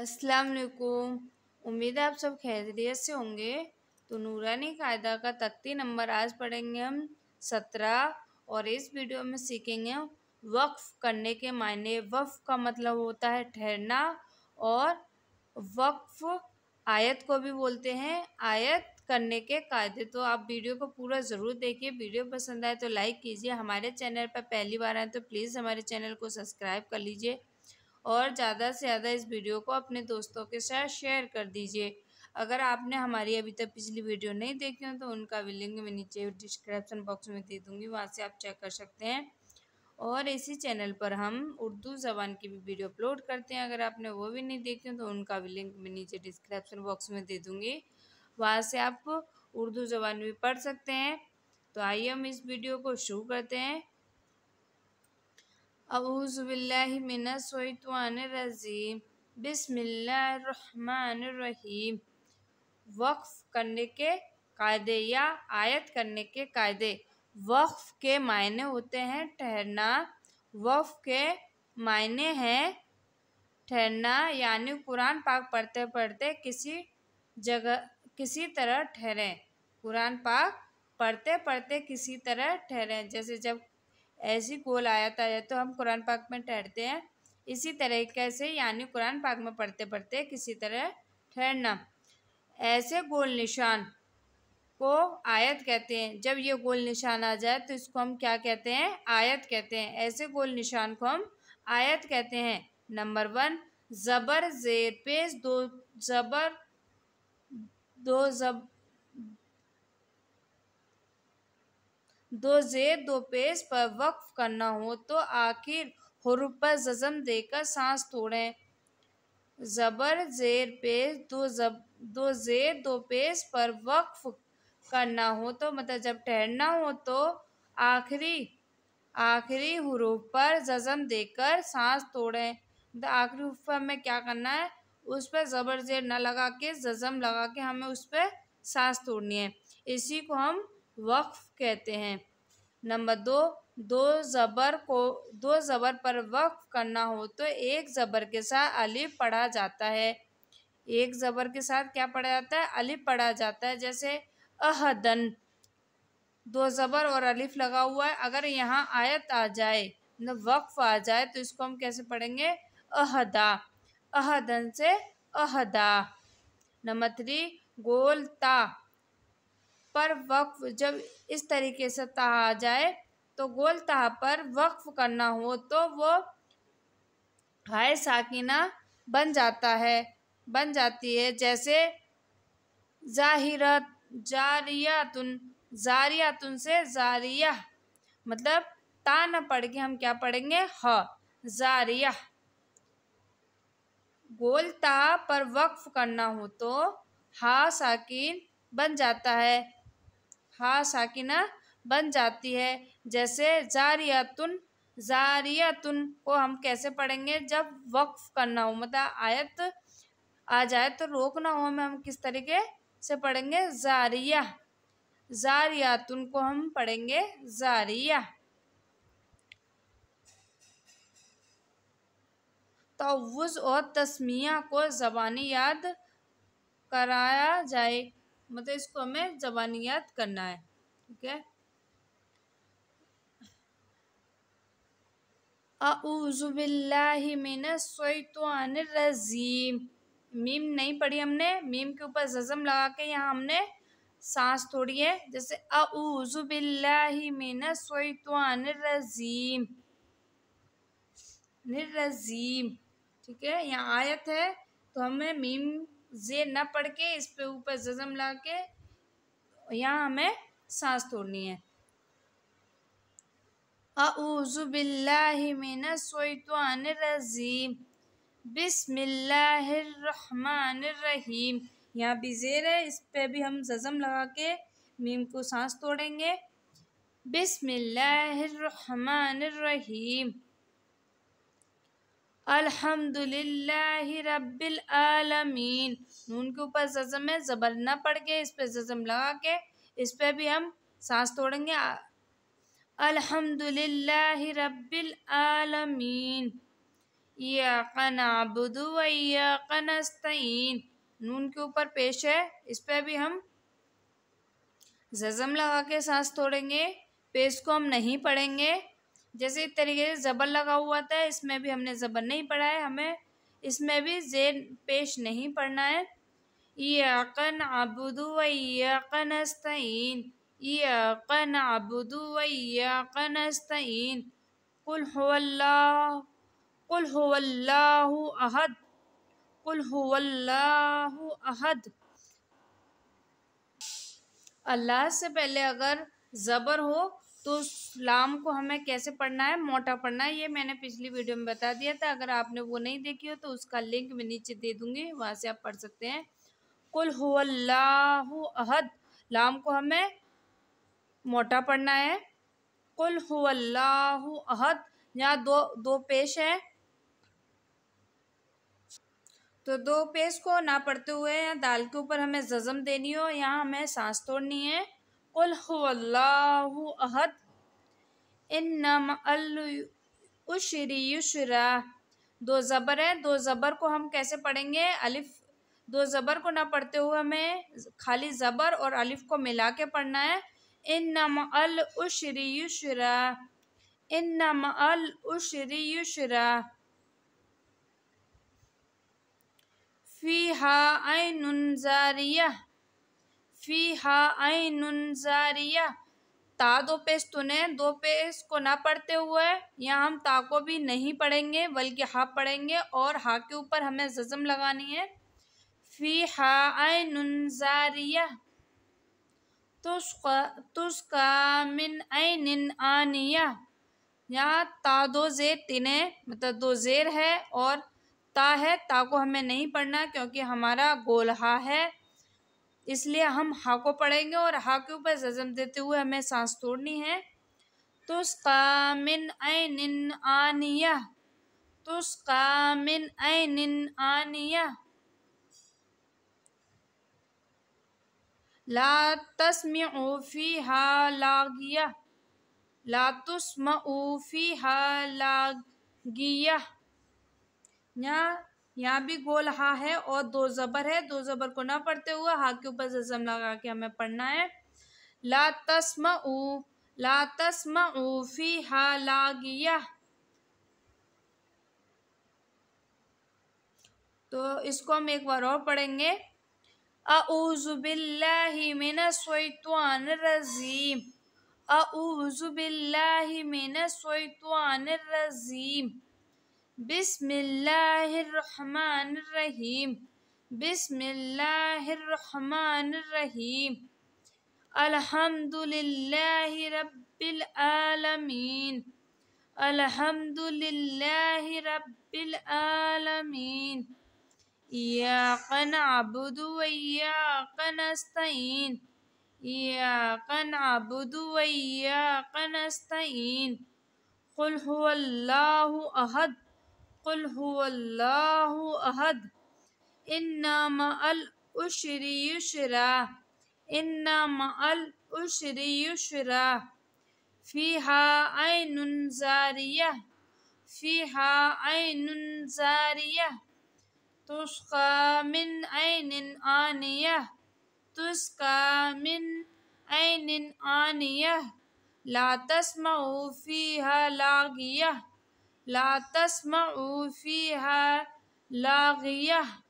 अस्सलाम वालेकुम उम्मीद है आप सब खैरियत से होंगे तो नूरानी कायदा का तत्ती नंबर आज पढ़ेंगे हम सत्रह और इस वीडियो में सीखेंगे वक्फ़ करने के मायने वक्फ़ का मतलब होता है ठहरना और वक्फ़ आयत को भी बोलते हैं आयत करने के कायदे तो आप वीडियो को पूरा ज़रूर देखिए वीडियो पसंद आए तो लाइक कीजिए हमारे चैनल पर पहली बार आए तो प्लीज़ हमारे चैनल को सब्सक्राइब कर लीजिए और ज़्यादा से ज़्यादा इस वीडियो को अपने दोस्तों के साथ शेयर कर दीजिए अगर आपने हमारी अभी तक पिछली वीडियो नहीं देखी हो तो उनका भी लिंक मैं नीचे डिस्क्रिप्शन बॉक्स में दे दूँगी वहाँ से आप चेक कर सकते हैं और इसी चैनल पर हम उर्दू ज़बान की भी वीडियो अपलोड करते हैं अगर आपने वो भी नहीं देखी हो तो उनका भी लिंक मैं नीचे डिस्क्रिप्सन बॉक्स में दे दूँगी वहाँ से आप उर्दू ज़बान भी पढ़ सकते हैं तो आइए हम इस वीडियो को शुरू करते हैं अज़बिल्लिमिनशवानरजीम बसमीम वक्फ़ करने के कायदे या आयत करने के कायदे वक्फ़ के मायने होते हैं ठहरना वक्फ़ के मायने हैं ठहरना यानी कुरान पाक पढ़ते पढ़ते किसी जगह किसी तरह ठहरें कुरान पाक पढ़ते पढ़ते किसी तरह ठहरें जैसे जब ऐसी गोल आयत आ जाए तो हम कुरान पाक में ठहरते हैं इसी तरीके से यानी कुरान पाक में पढ़ते पढ़ते किसी तरह ठहरना ऐसे गोल निशान को आयत कहते हैं जब ये गोल निशान आ जाए तो इसको हम क्या कहते हैं आयत कहते हैं ऐसे गोल निशान को हम आयत कहते हैं नंबर वन ज़बर ज़ेर पेश दो ज़बर दो जब दो ज़ेर दो पेश पर वक्फ करना हो तो आखिर हरूप पर जजम देकर सांस तोड़ें ज़बर ज़ेर पेश दो जब दो ज़ेर दो पेश पर वक्फ करना हो तो मतलब जब ठहरना हो तो आखिरी आखिरी हरूप पर जजम देकर सांस तोड़ें मतलब आखिरी हरूफ पर हमें क्या करना है उस पर ज़बर ज़ेर न लगा के जजम लगा के हमें उस पर सांस तोड़नी है इसी को हम वक्फ़ कहते हैं नंबर दो दो ज़बर को दो ज़बर पर वक्फ़ करना हो तो एक ज़बर के साथ अलिफ पढ़ा जाता है एक ज़बर के साथ क्या पढ़ा जाता है अलिफ पढ़ा जाता है जैसे अहदन दो ज़बर और अलिफ लगा हुआ है अगर यहाँ आयत आ जाए न मतलब वक्फ़ आ जाए तो इसको हम कैसे पढ़ेंगे अहदा अहदन से अहदा नंबर थ्री गोलता पर वक्फ जब इस तरीके से तहा आ जाए तो गोल तहा पर वक्फ करना हो तो वो हाय साकिना बन जाता है बन जाती है जैसे जाहिरत जारिया तुन से जारिया मतलब ता न पढ़ के हम क्या पढ़ेंगे ह जारिया गोल ता पर वक्फ करना हो तो हा साकिन बन जाता है हा साकिना बन जाती है जैसे जारियातुन जारियातुन को हम कैसे पढ़ेंगे जब वक्फ करना हो मतलब आयत आ जाए तो रोकना हो हमें हम किस तरीके से पढ़ेंगे जारिया जारियातुन को हम पढ़ेंगे जारिया तवज़ और तस्मिया को ज़बानी याद कराया जाए मतलब इसको हमें जबानी याद करना है ठीक है रजीम मीम नहीं पढ़ी हमने मीम के ऊपर जज़म लगा के यहाँ हमने सांस थोड़ी है जैसे अज़ुबिल्लाजीम ठीक है यहाँ आयत है तो हमें मीम जे न पढ़ के इस पे ऊपर जजम ला के यहाँ हमें सांस तोड़नी है अज़ुबिल्लामिनशैतवानरजीम बिस्मिल्लाहिर्रहमानिर्रहीम यहाँ भी ज़ेर है इस पर भी हम जज़म लगा के मीम को सांस तोड़ेंगे बिस्मिल्लाहिर्रहमानिर्रहीम आलमीन नून के ऊपर जजम है ज़बर ना पड़ के इस पर जजम लगा के इस पर भी हम सांस तोड़ेंगे अल्हम्दुलिल्लाहिरब्बिलआलमीन याकन आबुदु वयाकन अस्तीन नून के ऊपर पेश है इस पर भी हम जजम लगा के सांस तोड़ेंगे पेश को हम नहीं पढ़ेंगे जैसे एक तरीके से ज़बर लगा हुआ था इसमें भी हमने ज़बर नहीं पढ़ा है हमें इसमें भी जेर पेश नहीं पढ़ना है ईकन अबुदु वकन अस्तन ईकन अबुदु वकन अस्तन कुल हुवल्लाह कुल हुवल्लाहु अहद कुल हुवल्लाहु अहद अल्लाह से पहले अगर ज़बर हो तो लाम को हमें कैसे पढ़ना है मोटा पढ़ना है ये मैंने पिछली वीडियो में बता दिया था अगर आपने वो नहीं देखी हो तो उसका लिंक मैं नीचे दे दूँगी वहाँ से आप पढ़ सकते हैं कुल हो अहद लाम को हमें मोटा पढ़ना है कुल हो अहद यहाँ दो दो पेश है तो दो पेश को ना पढ़ते हुए या दाल के ऊपर हमें जजम देनी हो यहाँ हमें सांस तोड़नी है कुल अहद इन उशरी युशरा दो ज़बर है दो ज़बर को हम कैसे पढ़ेंगे अलिफ दो ज़बर को ना पढ़ते हुए हमें खाली ज़बर और अलिफ को मिला के पढ़ना है इन नम अल उशरी युशरा इन नम अल युशरा फ़ी हा आयन जारिया फ़ीहा आइन जारिया ता दो पेस तुने दो पेस को ना पढ़ते हुए यहाँ हम ता को भी नहीं पढ़ेंगे बल्कि हा पढ़ेंगे और हा के ऊपर हमें जज़म लगानी है फ़ी हा आइन जारिया तुस्का तुस्का मिन निन आनिया यहाँ ता दो ज़ेर तिने मतलब दो ज़ेर है और ता है ता को हमें नहीं पढ़ना क्योंकि हमारा गोल हा है इसलिए हम हा को पढ़ेंगे और हा के ऊपर जजम देते हुए हमें सांस तोड़नी है तुस्का मिन आनिया आनिया ला लागिया ला लागिया यहाँ भी गोल हा है और दो ज़बर है दो ज़बर को ना पढ़ते हुए हा के ऊपर जजम लगा के हमें पढ़ना है ला तस्म ऊ ला तस्म ऊ फी हा गिया तो इसको हम एक बार और पढ़ेंगे अऊज़ुबिल्लाहिमिनशैतान रजीम अऊज़ुबिल्लाहिमिनशैतान रजीम بسم الله الرحمن الرحيم بسم الله الرحمن الرحيم الحمد لله رب العالمين الحمد لله رب العالمين إياك نعبد وإياك نستعين إياك نعبد وإياك نستعين قل هو الله أحد قل هو الله أحد إنما الأشر يشرى إنما الأشر يشرى فيها عين زارية فيها عين زارية تسقى من عين آنية تسقى من عين آنية لا تسمع فيها لاغية لا تسمعوا فيها لاغية